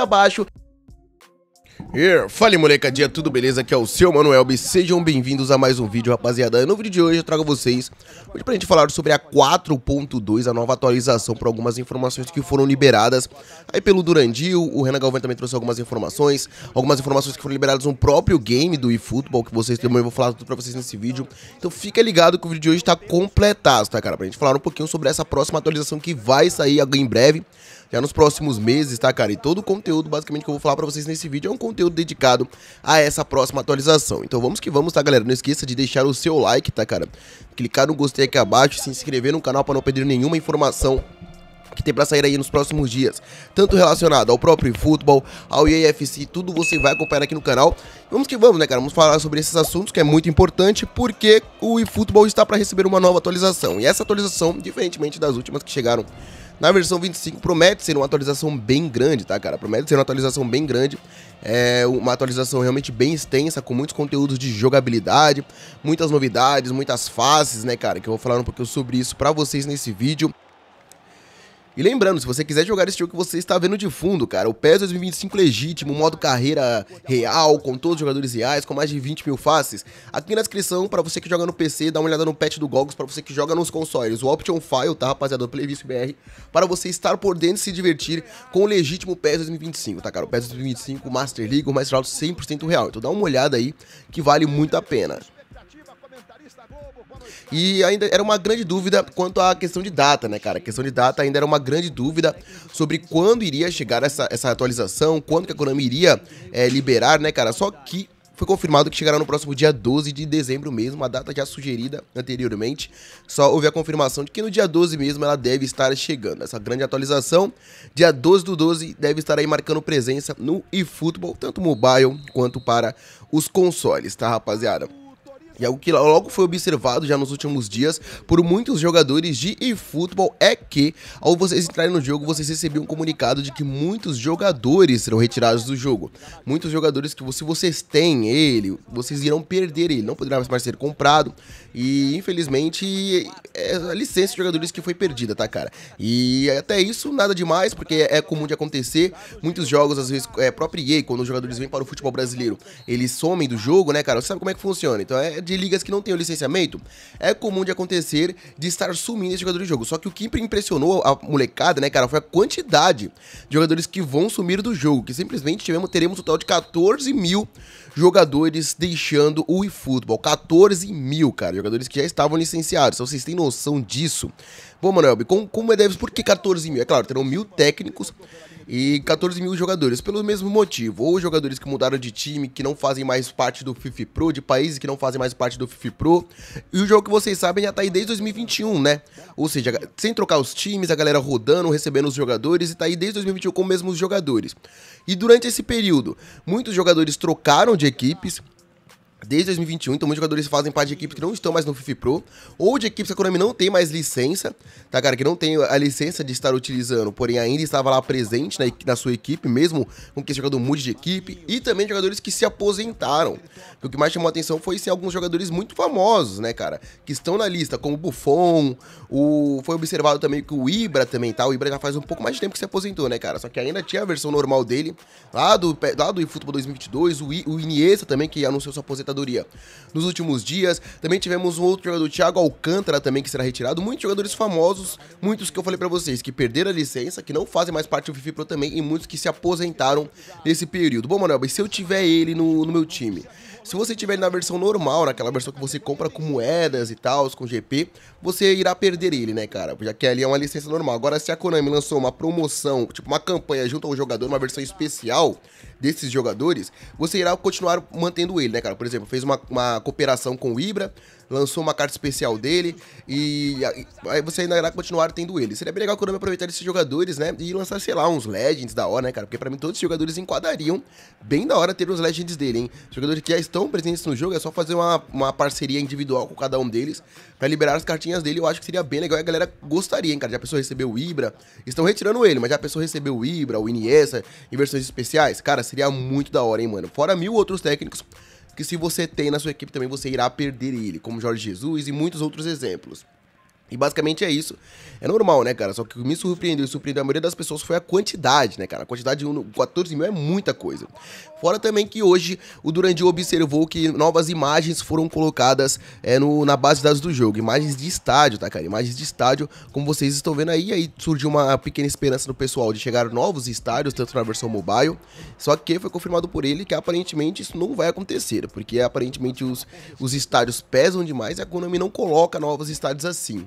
abaixo. Yeah. Fala molecadinha, tudo beleza? Aqui é o seu Manuel B. Sejam bem-vindos a mais um vídeo, rapaziada. No vídeo de hoje eu trago vocês, hoje pra gente falar sobre a 4.2, a nova atualização para algumas informações que foram liberadas aí pelo Durandil, o Renan Galvão também trouxe algumas informações, algumas informações que foram liberadas no próprio game do eFootball, que vocês também vou falar tudo pra vocês nesse vídeo. Então fica ligado que o vídeo de hoje tá completado, tá cara? Pra gente falar um pouquinho sobre essa próxima atualização que vai sair em breve já nos próximos meses, tá, cara? E todo o conteúdo, basicamente, que eu vou falar para vocês nesse vídeo é um conteúdo dedicado a essa próxima atualização. Então vamos que vamos, tá, galera? Não esqueça de deixar o seu like, tá, cara? Clicar no gostei aqui abaixo, se inscrever no canal para não perder nenhuma informação que tem para sair aí nos próximos dias, tanto relacionado ao próprio futebol, ao EAFC, tudo você vai acompanhar aqui no canal. Vamos que vamos, né, cara? Vamos falar sobre esses assuntos que é muito importante porque o eFootball está para receber uma nova atualização. E essa atualização, diferentemente das últimas que chegaram na versão 25 promete ser uma atualização bem grande, tá, cara? Promete ser uma atualização bem grande. É uma atualização realmente bem extensa, com muitos conteúdos de jogabilidade, muitas novidades, muitas faces, né, cara? Que eu vou falar um pouquinho sobre isso pra vocês nesse vídeo. E lembrando, se você quiser jogar esse jogo que você está vendo de fundo, cara, o PES 2025 legítimo, modo carreira real, com todos os jogadores reais, com mais de 20 mil faces, aqui na descrição, para você que joga no PC, dá uma olhada no patch do Gogos para você que joga nos consoles, o Option File, tá, rapaziada, do Playvice BR, para você estar por dentro e se divertir com o legítimo PES 2025, tá, cara? O PES 2025, Master League, o Master 100% real, então dá uma olhada aí, que vale muito a pena. E ainda era uma grande dúvida quanto à questão de data, né, cara? A questão de data ainda era uma grande dúvida sobre quando iria chegar essa, essa atualização, quando que a Konami iria é, liberar, né, cara? Só que foi confirmado que chegará no próximo dia 12 de dezembro mesmo, a data já sugerida anteriormente. Só houve a confirmação de que no dia 12 mesmo ela deve estar chegando. Essa grande atualização, dia 12 do 12, deve estar aí marcando presença no eFootball, tanto mobile quanto para os consoles, tá, rapaziada? E é algo que logo foi observado já nos últimos dias por muitos jogadores de eFootball é que, ao vocês entrarem no jogo, vocês recebiam um comunicado de que muitos jogadores serão retirados do jogo. Muitos jogadores que, se vocês têm ele, vocês irão perder ele, não poderá mais ser comprado. E, infelizmente, é a licença de jogadores que foi perdida, tá, cara? E até isso, nada demais, porque é comum de acontecer. Muitos jogos, às vezes, é própria EA, quando os jogadores vêm para o futebol brasileiro, eles somem do jogo, né, cara? Você sabe como é que funciona. Então, é de ligas que não tem o licenciamento, é comum de acontecer de estar sumindo esse jogador de jogo. Só que o que impressionou a molecada, né, cara, foi a quantidade de jogadores que vão sumir do jogo, que simplesmente tivemos, teremos um total de 14 mil jogadores deixando o eFootball. 14 mil, cara, jogadores que já estavam licenciados. Então vocês têm noção disso? Bom, Manuel, como, como é Davis, por que 14 mil? É claro, terão mil técnicos e 14 mil jogadores, pelo mesmo motivo. Ou jogadores que mudaram de time, que não fazem mais parte do FIFA Pro, de países que não fazem mais parte do FIFA Pro. E o jogo que vocês sabem já tá aí desde 2021, né? Ou seja, sem trocar os times, a galera rodando, recebendo os jogadores, e tá aí desde 2021 com os mesmos jogadores. E durante esse período, muitos jogadores trocaram de equipes, desde 2021, então muitos jogadores fazem parte de equipes que não estão mais no FIFA Pro, ou de equipes que a Konami não tem mais licença, tá, cara? Que não tem a licença de estar utilizando, porém ainda estava lá presente na, na sua equipe, mesmo com que esse jogador mude de equipe, e também jogadores que se aposentaram. O que mais chamou a atenção foi ser alguns jogadores muito famosos, né, cara? Que estão na lista, como o Buffon, o... foi observado também que o Ibra também tá, o Ibra já faz um pouco mais de tempo que se aposentou, né, cara? Só que ainda tinha a versão normal dele, lá do, lá do eFootball 2022, o, I... o Iniesta também, que anunciou sua aposentadoria aposentadoria. Nos últimos dias, também tivemos um outro jogador, Thiago Alcântara, também que será retirado. Muitos jogadores famosos, muitos que eu falei para vocês, que perderam a licença, que não fazem mais parte do FIFA Pro também, e muitos que se aposentaram nesse período. Bom, Manuel, mas se eu tiver ele no, no meu time, se você tiver na versão normal, naquela versão que você compra com moedas e tal, com GP, você irá perder ele, né, cara? Já que ali é uma licença normal. Agora, se a Konami lançou uma promoção, tipo uma campanha junto ao jogador, uma versão especial desses jogadores, você irá continuar mantendo ele, né, cara? Por exemplo, fez uma, uma cooperação com o Ibra, lançou uma carta especial dele e aí você ainda irá continuar tendo ele. Seria bem legal o Konami aproveitar esses jogadores, né? E lançar, sei lá, uns Legends da hora, né, cara? Porque pra mim todos os jogadores enquadrariam bem da hora ter os Legends dele, hein? Os jogadores que já estão presentes no jogo, é só fazer uma, uma parceria individual com cada um deles pra liberar as cartinhas dele. Eu acho que seria bem legal e a galera gostaria, hein, cara? Já a pessoa recebeu o Ibra, estão retirando ele, mas já a pessoa recebeu o Ibra, o Iniesta em versões especiais. Cara, seria muito da hora, hein, mano? Fora mil outros técnicos que se você tem na sua equipe também você irá perder ele, como Jorge Jesus e muitos outros exemplos. E basicamente é isso. É normal, né, cara? Só que o que me surpreendeu e surpreendeu a maioria das pessoas foi a quantidade, né, cara? A quantidade de 14 mil é muita coisa. Fora também que hoje o Durandinho observou que novas imagens foram colocadas é, no, na base de dados do jogo. Imagens de estádio, tá, cara? Imagens de estádio, como vocês estão vendo aí. Aí surgiu uma pequena esperança no pessoal de chegar novos estádios, tanto na versão mobile. Só que foi confirmado por ele que aparentemente isso não vai acontecer, porque aparentemente os, os estádios pesam demais e a Konami não coloca novos estádios assim.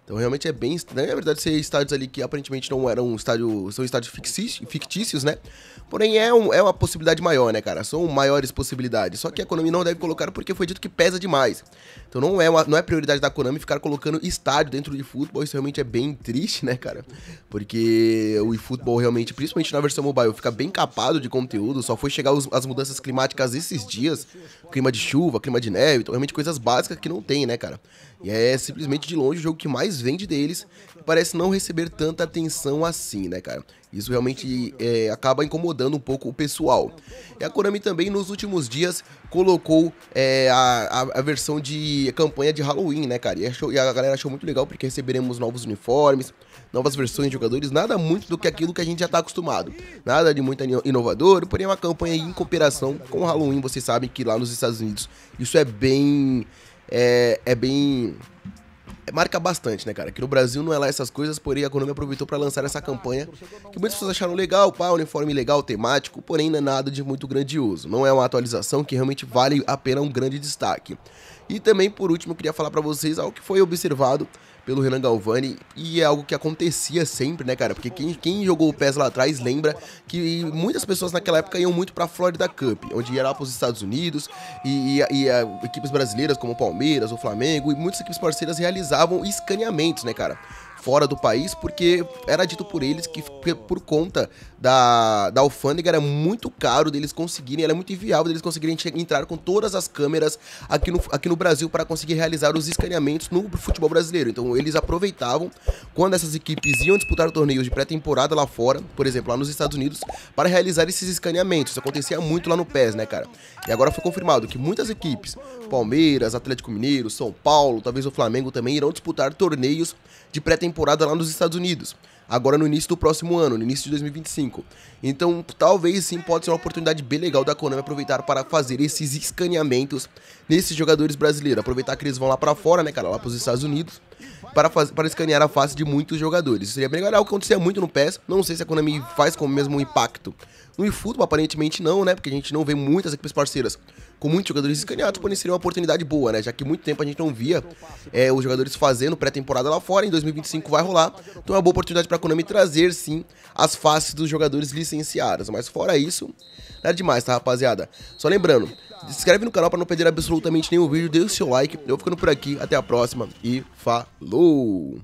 Então realmente é bem estranho. Na verdade, ser estádios ali que aparentemente não eram estádio, são estádios fictícios, né? Porém, é, um, é uma possibilidade maior, né, cara? São maiores possibilidades. Só que a Konami não deve colocar porque foi dito que pesa demais. Então não é, uma, não é prioridade da Konami ficar colocando estádio dentro de futebol. Isso realmente é bem triste, né, cara? Porque o eFootball realmente, principalmente na versão mobile, fica bem capado de conteúdo. Só foi chegar os, as mudanças climáticas esses dias. Clima de chuva, clima de neve. Então realmente coisas básicas que não tem, né, cara? E é simplesmente de longe o jogo que mais mais vende deles, parece não receber tanta atenção assim, né, cara? Isso realmente é, acaba incomodando um pouco o pessoal. E a Konami também, nos últimos dias, colocou é, a, a, versão de campanha de Halloween, né, cara? E, achou, e, a galera achou muito legal porque receberemos novos uniformes, novas versões de jogadores, nada muito do que aquilo que a gente já tá acostumado. Nada de muito inovador, porém é uma campanha em cooperação com o Halloween. Vocês sabem que lá nos Estados Unidos isso é bem. é, é bem é, marca bastante, né, cara? Que no Brasil não é lá essas coisas, porém a Konami aproveitou para lançar essa campanha que muitas pessoas acharam legal, pá, uniforme legal, temático, porém não é nada de muito grandioso. Não é uma atualização que realmente vale a pena um grande destaque. E também, por último, queria falar para vocês algo que foi observado pelo Renan Galvani e é algo que acontecia sempre, né, cara? Porque quem, quem jogou o PES lá atrás lembra que muitas pessoas naquela época iam muito para a Florida Cup, onde ia lá para os Estados Unidos e, e, e a, eh, equipes brasileiras como Palmeiras, o Flamengo e muitas equipes parceiras realizavam escaneamentos, né, cara? fora do país, porque era dito por eles que por conta da, da alfândega era muito caro deles conseguirem, era muito inviável deles conseguirem entrar com todas as câmeras aqui no, aqui no Brasil para conseguir realizar os escaneamentos no futebol brasileiro. Então eles aproveitavam quando essas equipes iam disputar torneios de pré-temporada lá fora, por exemplo, lá nos Estados Unidos, para realizar esses escaneamentos. Isso acontecia muito lá no PES, né, cara? E agora foi confirmado que muitas equipes, Palmeiras, Atlético Mineiro, São Paulo, talvez o Flamengo também, irão disputar torneios de pré-temporada lá nos Estados Unidos agora no início do próximo ano, no início de 2025. Então, talvez sim, pode ser uma oportunidade bem legal da Konami aproveitar para fazer esses escaneamentos nesses jogadores brasileiros. Aproveitar que eles vão lá para fora, né, cara, lá para os Estados Unidos para, para escanear a face de muitos jogadores. Isso seria bem legal, é o que acontecia muito no PES. Não sei se a Konami faz com o mesmo impacto. No eFootball, aparentemente não, né? Porque a gente não vê muitas equipes parceiras com muitos jogadores escaneados, porém seria uma oportunidade boa, né? Já que muito tempo a gente não via é, os jogadores fazendo pré-temporada lá fora, em 2025 vai rolar. Então é uma boa oportunidade para a Konami trazer, sim, as faces dos jogadores licenciados. Mas fora isso, nada demais, tá, rapaziada? Só lembrando, se inscreve no canal para não perder absolutamente nenhum vídeo, deixa o seu like. Eu ficando por aqui, até a próxima e falou!